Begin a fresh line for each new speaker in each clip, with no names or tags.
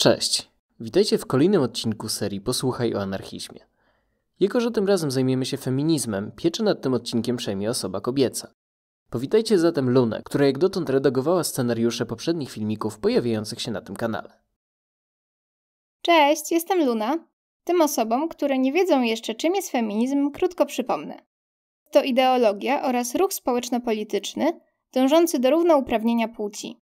Cześć! Witajcie w kolejnym odcinku serii Posłuchaj o anarchizmie. Jako, że tym razem zajmiemy się feminizmem, pieczę nad tym odcinkiem przejmie osoba kobieca. Powitajcie zatem Lunę, która jak dotąd redagowała scenariusze poprzednich filmików pojawiających się na tym kanale. Cześć, jestem Luna. Tym osobom, które nie wiedzą jeszcze czym jest feminizm, krótko przypomnę. To ideologia oraz ruch społeczno-polityczny dążący do równouprawnienia płci.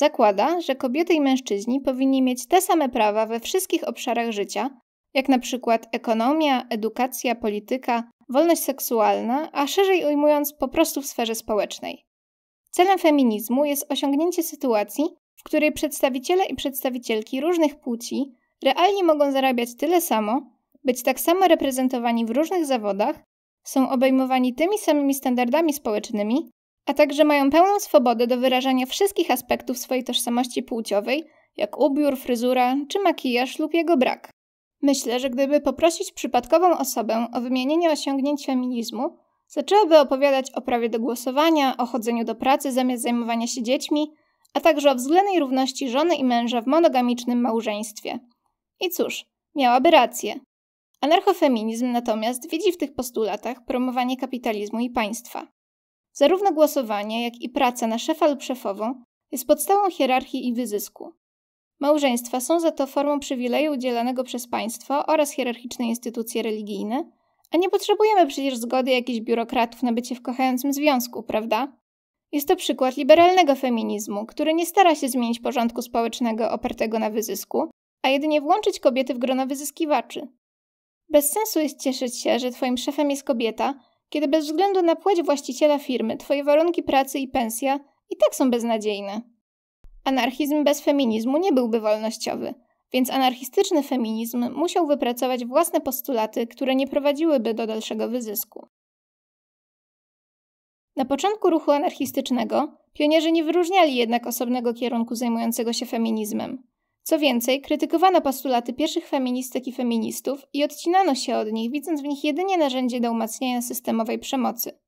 Zakłada, że kobiety i mężczyźni powinni mieć te same prawa we wszystkich obszarach życia, jak na przykład ekonomia, edukacja, polityka, wolność seksualna, a szerzej ujmując po prostu w sferze społecznej. Celem feminizmu jest osiągnięcie sytuacji, w której przedstawiciele i przedstawicielki różnych płci realnie mogą zarabiać tyle samo, być tak samo reprezentowani w różnych zawodach, są obejmowani tymi samymi standardami społecznymi a także mają pełną swobodę do wyrażania wszystkich aspektów swojej tożsamości płciowej, jak ubiór, fryzura czy makijaż lub jego brak. Myślę, że gdyby poprosić przypadkową osobę o wymienienie osiągnięć feminizmu, zaczęłaby opowiadać o prawie do głosowania, o chodzeniu do pracy zamiast zajmowania się dziećmi, a także o względnej równości żony i męża w monogamicznym małżeństwie. I cóż, miałaby rację. Anarchofeminizm natomiast widzi w tych postulatach promowanie kapitalizmu i państwa. Zarówno głosowanie, jak i praca na szefa lub szefową jest podstawą hierarchii i wyzysku. Małżeństwa są za to formą przywileju udzielanego przez państwo oraz hierarchiczne instytucje religijne, a nie potrzebujemy przecież zgody jakichś biurokratów na bycie w kochającym związku, prawda? Jest to przykład liberalnego feminizmu, który nie stara się zmienić porządku społecznego opartego na wyzysku, a jedynie włączyć kobiety w grono wyzyskiwaczy. Bez sensu jest cieszyć się, że twoim szefem jest kobieta, kiedy bez względu na płeć właściciela firmy twoje warunki pracy i pensja i tak są beznadziejne. Anarchizm bez feminizmu nie byłby wolnościowy, więc anarchistyczny feminizm musiał wypracować własne postulaty, które nie prowadziłyby do dalszego wyzysku. Na początku ruchu anarchistycznego pionierzy nie wyróżniali jednak osobnego kierunku zajmującego się feminizmem. Co więcej, krytykowano postulaty pierwszych feministek i feministów i odcinano się od nich, widząc w nich jedynie narzędzie do umacniania systemowej przemocy.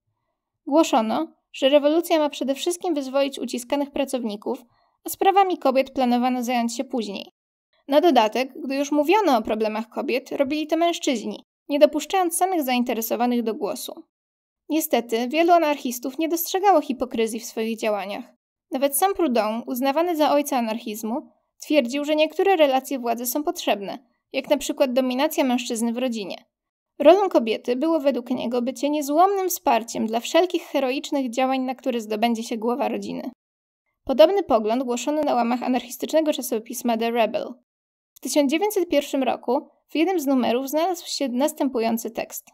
Głoszono, że rewolucja ma przede wszystkim wyzwolić uciskanych pracowników, a sprawami kobiet planowano zająć się później. Na dodatek, gdy już mówiono o problemach kobiet, robili to mężczyźni, nie dopuszczając samych zainteresowanych do głosu. Niestety, wielu anarchistów nie dostrzegało hipokryzji w swoich działaniach. Nawet sam Proudhon, uznawany za ojca anarchizmu, Twierdził, że niektóre relacje władzy są potrzebne, jak na przykład dominacja mężczyzny w rodzinie. Rolą kobiety było według niego bycie niezłomnym wsparciem dla wszelkich heroicznych działań, na które zdobędzie się głowa rodziny. Podobny pogląd głoszono na łamach anarchistycznego czasopisma The Rebel. W 1901 roku w jednym z numerów znalazł się następujący tekst.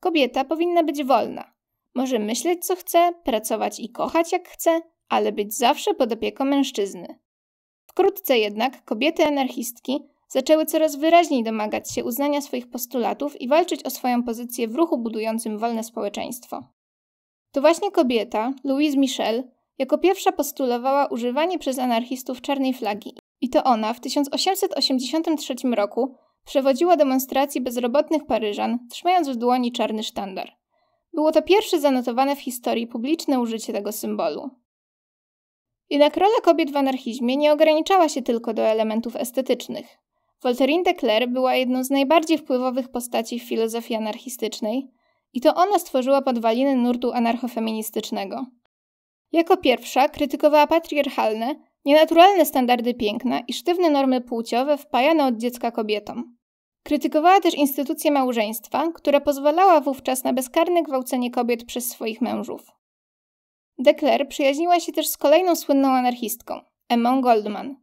Kobieta powinna być wolna. Może myśleć co chce, pracować i kochać jak chce, ale być zawsze pod opieką mężczyzny. Wkrótce jednak kobiety anarchistki zaczęły coraz wyraźniej domagać się uznania swoich postulatów i walczyć o swoją pozycję w ruchu budującym wolne społeczeństwo. To właśnie kobieta, Louise Michel, jako pierwsza postulowała używanie przez anarchistów czarnej flagi i to ona w 1883 roku przewodziła demonstracji bezrobotnych Paryżan, trzymając w dłoni czarny sztandar. Było to pierwsze zanotowane w historii publiczne użycie tego symbolu. Jednak rola kobiet w anarchizmie nie ograniczała się tylko do elementów estetycznych. Wolterine de Clare była jedną z najbardziej wpływowych postaci w filozofii anarchistycznej i to ona stworzyła podwaliny nurtu anarchofeministycznego. Jako pierwsza krytykowała patriarchalne, nienaturalne standardy piękna i sztywne normy płciowe wpajane od dziecka kobietom. Krytykowała też instytucję małżeństwa, która pozwalała wówczas na bezkarne gwałcenie kobiet przez swoich mężów. De Kler przyjaźniła się też z kolejną słynną anarchistką, Emma Goldman.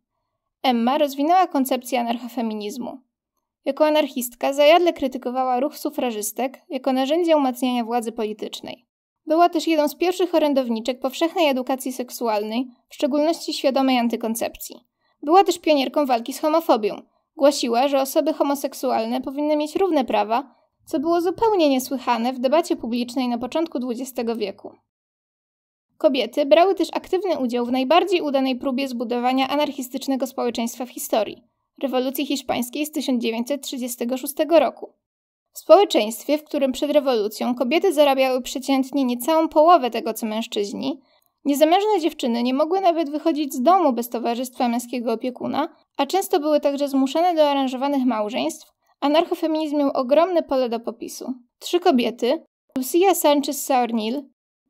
Emma rozwinęła koncepcję anarchofeminizmu. Jako anarchistka zajadle krytykowała ruch sufrażystek jako narzędzie umacniania władzy politycznej. Była też jedną z pierwszych orędowniczek powszechnej edukacji seksualnej, w szczególności świadomej antykoncepcji. Była też pionierką walki z homofobią. Głosiła, że osoby homoseksualne powinny mieć równe prawa, co było zupełnie niesłychane w debacie publicznej na początku XX wieku. Kobiety brały też aktywny udział w najbardziej udanej próbie zbudowania anarchistycznego społeczeństwa w historii rewolucji hiszpańskiej z 1936 roku. W społeczeństwie, w którym przed rewolucją kobiety zarabiały przeciętnie niecałą połowę tego co mężczyźni, niezamężne dziewczyny nie mogły nawet wychodzić z domu bez towarzystwa męskiego opiekuna, a często były także zmuszane do aranżowanych małżeństw, anarchofeminizm miał ogromne pole do popisu. Trzy kobiety, Lucia Sanchez Saornil,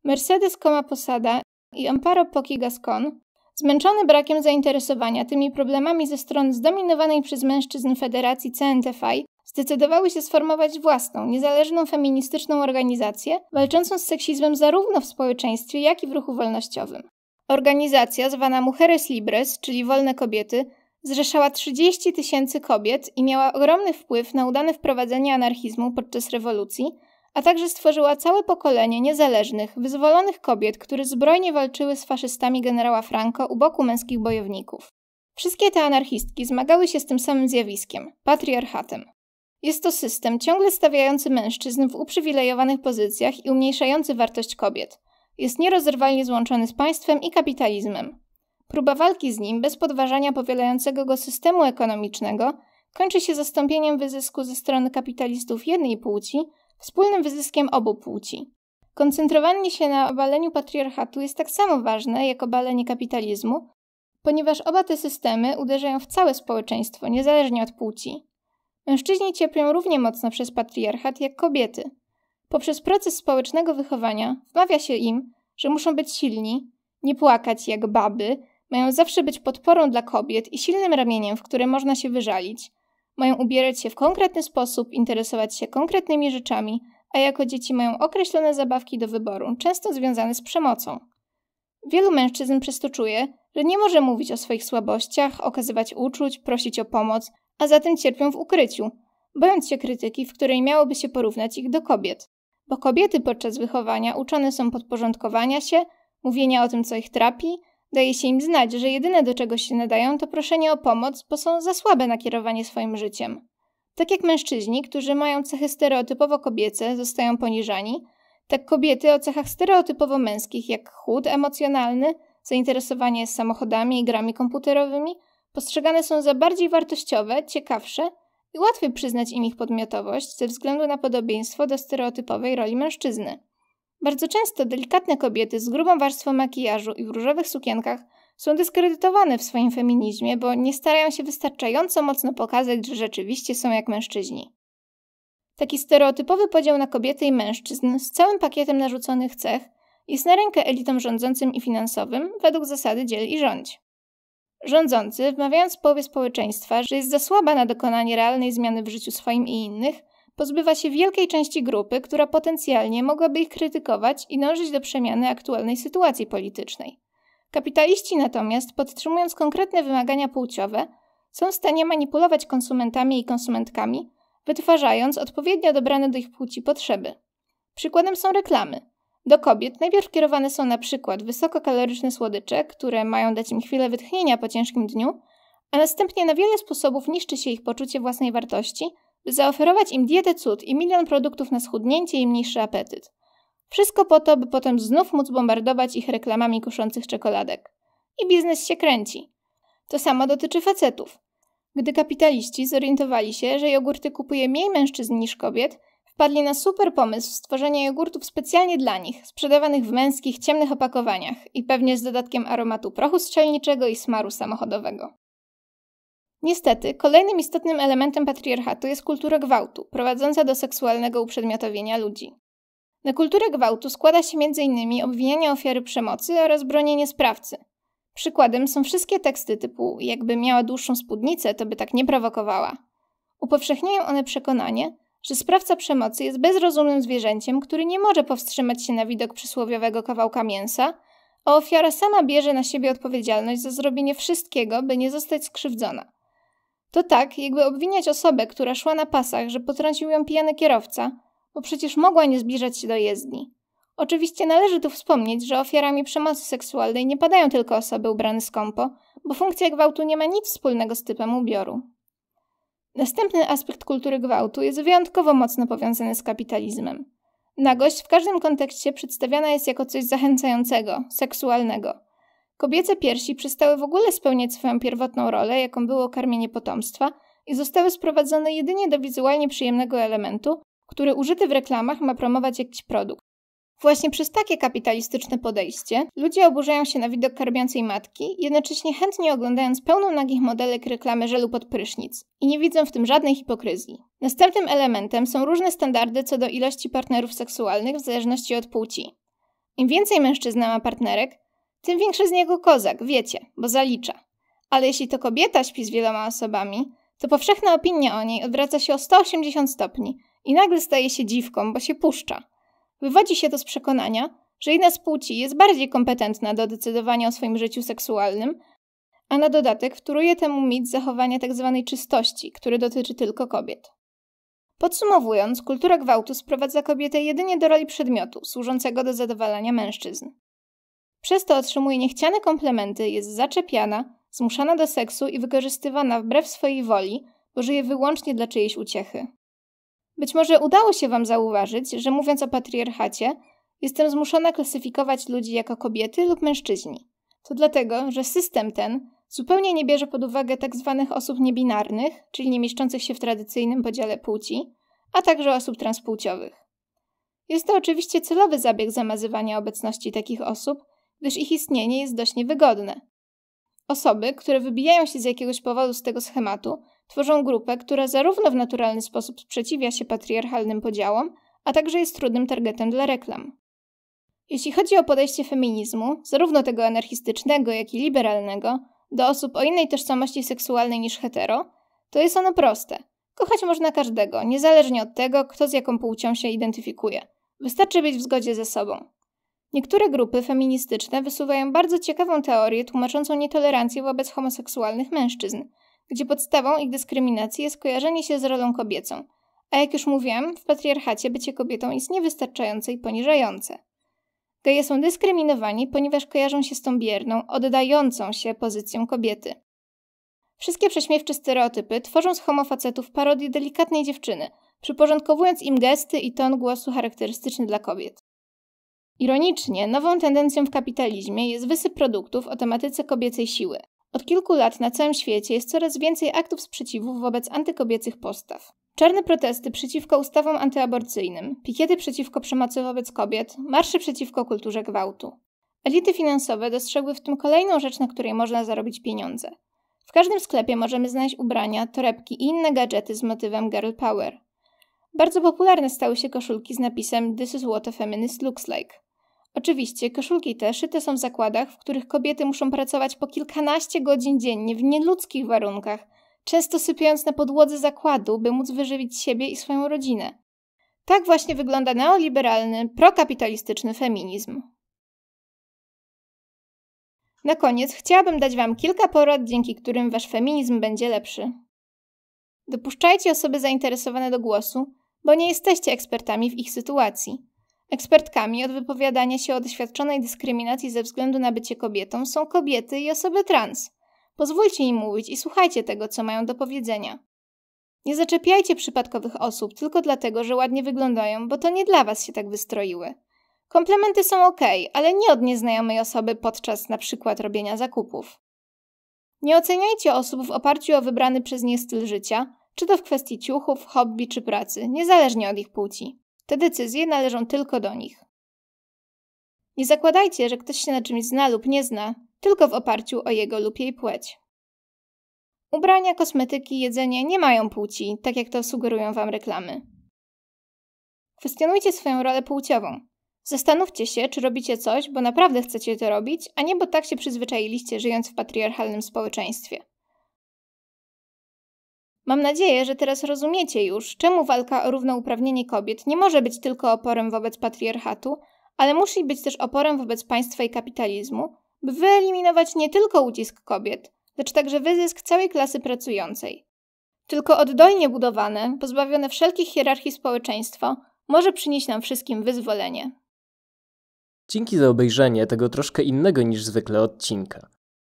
Mercedes Coma Posada i Amparo Poki Gascon, zmęczony brakiem zainteresowania tymi problemami ze strony zdominowanej przez mężczyzn Federacji CNTFI, zdecydowały się sformować własną, niezależną feministyczną organizację walczącą z seksizmem zarówno w społeczeństwie, jak i w ruchu wolnościowym. Organizacja zwana Mujeres Libres, czyli Wolne Kobiety, zrzeszała 30 tysięcy kobiet i miała ogromny wpływ na udane wprowadzenie anarchizmu podczas rewolucji, a także stworzyła całe pokolenie niezależnych, wyzwolonych kobiet, które zbrojnie walczyły z faszystami generała Franco u boku męskich bojowników. Wszystkie te anarchistki zmagały się z tym samym zjawiskiem patriarchatem. Jest to system ciągle stawiający mężczyzn w uprzywilejowanych pozycjach i umniejszający wartość kobiet. Jest nierozerwalnie złączony z państwem i kapitalizmem. Próba walki z nim bez podważania powielającego go systemu ekonomicznego kończy się zastąpieniem wyzysku ze strony kapitalistów jednej płci wspólnym wyzyskiem obu płci. Koncentrowanie się na obaleniu patriarchatu jest tak samo ważne jak obalenie kapitalizmu, ponieważ oba te systemy uderzają w całe społeczeństwo, niezależnie od płci. Mężczyźni cierpią równie mocno przez patriarchat jak kobiety. Poprzez proces społecznego wychowania wmawia się im, że muszą być silni, nie płakać jak baby, mają zawsze być podporą dla kobiet i silnym ramieniem, w które można się wyżalić, mają ubierać się w konkretny sposób, interesować się konkretnymi rzeczami, a jako dzieci mają określone zabawki do wyboru, często związane z przemocą. Wielu mężczyzn przez to czuje, że nie może mówić o swoich słabościach, okazywać uczuć, prosić o pomoc, a zatem cierpią w ukryciu, bojąc się krytyki, w której miałoby się porównać ich do kobiet. Bo kobiety podczas wychowania uczone są podporządkowania się, mówienia o tym, co ich trapi, Daje się im znać, że jedyne do czego się nadają to proszenie o pomoc, bo są za słabe na kierowanie swoim życiem. Tak jak mężczyźni, którzy mają cechy stereotypowo kobiece, zostają poniżani, tak kobiety o cechach stereotypowo męskich, jak chłód emocjonalny, zainteresowanie samochodami i grami komputerowymi, postrzegane są za bardziej wartościowe, ciekawsze i łatwiej przyznać im ich podmiotowość ze względu na podobieństwo do stereotypowej roli mężczyzny. Bardzo często delikatne kobiety z grubą warstwą makijażu i w różowych sukienkach są dyskredytowane w swoim feminizmie, bo nie starają się wystarczająco mocno pokazać, że rzeczywiście są jak mężczyźni. Taki stereotypowy podział na kobiety i mężczyzn z całym pakietem narzuconych cech jest na rękę elitom rządzącym i finansowym według zasady dziel i rządź. Rządzący, wmawiając połowie społeczeństwa, że jest za słaba na dokonanie realnej zmiany w życiu swoim i innych, pozbywa się wielkiej części grupy, która potencjalnie mogłaby ich krytykować i dążyć do przemiany aktualnej sytuacji politycznej. Kapitaliści natomiast, podtrzymując konkretne wymagania płciowe, są w stanie manipulować konsumentami i konsumentkami, wytwarzając odpowiednio dobrane do ich płci potrzeby. Przykładem są reklamy. Do kobiet najpierw kierowane są na przykład wysokokaloryczne słodycze, które mają dać im chwilę wytchnienia po ciężkim dniu, a następnie na wiele sposobów niszczy się ich poczucie własnej wartości – by zaoferować im dietę cud i milion produktów na schudnięcie i mniejszy apetyt. Wszystko po to, by potem znów móc bombardować ich reklamami kuszących czekoladek. I biznes się kręci. To samo dotyczy facetów. Gdy kapitaliści zorientowali się, że jogurty kupuje mniej mężczyzn niż kobiet, wpadli na super pomysł stworzenia jogurtów specjalnie dla nich, sprzedawanych w męskich, ciemnych opakowaniach i pewnie z dodatkiem aromatu prochu strzelniczego i smaru samochodowego. Niestety, kolejnym istotnym elementem patriarchatu jest kultura gwałtu, prowadząca do seksualnego uprzedmiotowienia ludzi. Na kulturę gwałtu składa się m.in. obwinianie ofiary przemocy oraz bronienie sprawcy. Przykładem są wszystkie teksty typu jakby miała dłuższą spódnicę, to by tak nie prowokowała. Upowszechniają one przekonanie, że sprawca przemocy jest bezrozumnym zwierzęciem, który nie może powstrzymać się na widok przysłowiowego kawałka mięsa, a ofiara sama bierze na siebie odpowiedzialność za zrobienie wszystkiego, by nie zostać skrzywdzona. To tak, jakby obwiniać osobę, która szła na pasach, że potrącił ją pijany kierowca, bo przecież mogła nie zbliżać się do jezdni. Oczywiście należy tu wspomnieć, że ofiarami przemocy seksualnej nie padają tylko osoby ubrane skąpo, bo funkcja gwałtu nie ma nic wspólnego z typem ubioru. Następny aspekt kultury gwałtu jest wyjątkowo mocno powiązany z kapitalizmem. Nagość w każdym kontekście przedstawiana jest jako coś zachęcającego, seksualnego – Kobiece piersi przestały w ogóle spełniać swoją pierwotną rolę, jaką było karmienie potomstwa, i zostały sprowadzone jedynie do wizualnie przyjemnego elementu, który użyty w reklamach ma promować jakiś produkt. Właśnie przez takie kapitalistyczne podejście ludzie oburzają się na widok karmiącej matki, jednocześnie chętnie oglądając pełną nagich modelek reklamy żelu pod prysznic i nie widzą w tym żadnej hipokryzji. Następnym elementem są różne standardy co do ilości partnerów seksualnych w zależności od płci. Im więcej mężczyzna ma partnerek, tym większy z niego kozak, wiecie, bo zalicza. Ale jeśli to kobieta śpi z wieloma osobami, to powszechna opinia o niej odwraca się o 180 stopni i nagle staje się dziwką, bo się puszcza. Wywodzi się to z przekonania, że jedna z płci jest bardziej kompetentna do decydowania o swoim życiu seksualnym, a na dodatek wtóruje temu mit zachowania tzw. Tak czystości, który dotyczy tylko kobiet. Podsumowując, kultura gwałtu sprowadza kobietę jedynie do roli przedmiotu służącego do zadowalania mężczyzn. Przez to otrzymuje niechciane komplementy, jest zaczepiana, zmuszana do seksu i wykorzystywana wbrew swojej woli, bo żyje wyłącznie dla czyjejś uciechy. Być może udało się Wam zauważyć, że mówiąc o patriarchacie, jestem zmuszona klasyfikować ludzi jako kobiety lub mężczyźni. To dlatego, że system ten zupełnie nie bierze pod uwagę tzw. Tak osób niebinarnych, czyli nie mieszczących się w tradycyjnym podziale płci, a także osób transpłciowych. Jest to oczywiście celowy zabieg zamazywania obecności takich osób, gdyż ich istnienie jest dość niewygodne. Osoby, które wybijają się z jakiegoś powodu z tego schematu, tworzą grupę, która zarówno w naturalny sposób sprzeciwia się patriarchalnym podziałom, a także jest trudnym targetem dla reklam. Jeśli chodzi o podejście feminizmu, zarówno tego anarchistycznego, jak i liberalnego, do osób o innej tożsamości seksualnej niż hetero, to jest ono proste. Kochać można każdego, niezależnie od tego, kto z jaką płcią się identyfikuje. Wystarczy być w zgodzie ze sobą. Niektóre grupy feministyczne wysuwają bardzo ciekawą teorię tłumaczącą nietolerancję wobec homoseksualnych mężczyzn, gdzie podstawą ich dyskryminacji jest kojarzenie się z rolą kobiecą. A jak już mówiłam, w patriarchacie bycie kobietą jest niewystarczające i poniżające. Geje są dyskryminowani, ponieważ kojarzą się z tą bierną, oddającą się pozycją kobiety. Wszystkie prześmiewcze stereotypy tworzą z homofacetów parodię delikatnej dziewczyny, przyporządkowując im gesty i ton głosu charakterystyczny dla kobiet. Ironicznie, nową tendencją w kapitalizmie jest wysyp produktów o tematyce kobiecej siły. Od kilku lat na całym świecie jest coraz więcej aktów sprzeciwu wobec antykobiecych postaw. Czarne protesty przeciwko ustawom antyaborcyjnym, pikiety przeciwko przemocy wobec kobiet, marsze przeciwko kulturze gwałtu. Elity finansowe dostrzegły w tym kolejną rzecz, na której można zarobić pieniądze. W każdym sklepie możemy znaleźć ubrania, torebki i inne gadżety z motywem girl power. Bardzo popularne stały się koszulki z napisem This is what a feminist looks like. Oczywiście, koszulki te szyte są w zakładach, w których kobiety muszą pracować po kilkanaście godzin dziennie w nieludzkich warunkach, często sypiając na podłodze zakładu, by móc wyżywić siebie i swoją rodzinę. Tak właśnie wygląda neoliberalny, prokapitalistyczny feminizm. Na koniec chciałabym dać Wam kilka porad, dzięki którym Wasz feminizm będzie lepszy. Dopuszczajcie osoby zainteresowane do głosu, bo nie jesteście ekspertami w ich sytuacji. Ekspertkami od wypowiadania się o doświadczonej dyskryminacji ze względu na bycie kobietą są kobiety i osoby trans. Pozwólcie im mówić i słuchajcie tego, co mają do powiedzenia. Nie zaczepiajcie przypadkowych osób tylko dlatego, że ładnie wyglądają, bo to nie dla was się tak wystroiły. Komplementy są ok, ale nie od nieznajomej osoby podczas na przykład robienia zakupów. Nie oceniajcie osób w oparciu o wybrany przez nie styl życia, czy to w kwestii ciuchów, hobby czy pracy, niezależnie od ich płci. Te decyzje należą tylko do nich. Nie zakładajcie, że ktoś się na czymś zna lub nie zna, tylko w oparciu o jego lub jej płeć. Ubrania, kosmetyki, jedzenie nie mają płci, tak jak to sugerują Wam reklamy. Kwestionujcie swoją rolę płciową. Zastanówcie się, czy robicie coś, bo naprawdę chcecie to robić, a nie bo tak się przyzwyczailiście, żyjąc w patriarchalnym społeczeństwie. Mam nadzieję, że teraz rozumiecie już, czemu walka o równouprawnienie kobiet nie może być tylko oporem wobec patriarchatu, ale musi być też oporem wobec państwa i kapitalizmu, by wyeliminować nie tylko ucisk kobiet, lecz także wyzysk całej klasy pracującej. Tylko oddolnie budowane, pozbawione wszelkich hierarchii społeczeństwo, może przynieść nam wszystkim wyzwolenie. Dzięki za obejrzenie tego troszkę innego niż zwykle odcinka.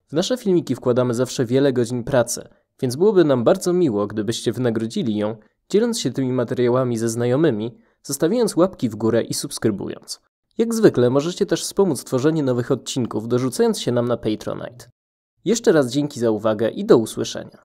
W nasze filmiki wkładamy zawsze wiele godzin pracy – więc byłoby nam bardzo miło, gdybyście wynagrodzili ją, dzieląc się tymi materiałami ze znajomymi, zostawiając łapki w górę i subskrybując. Jak zwykle możecie też wspomóc tworzenie nowych odcinków, dorzucając się nam na Patreonite. Jeszcze raz dzięki za uwagę i do usłyszenia.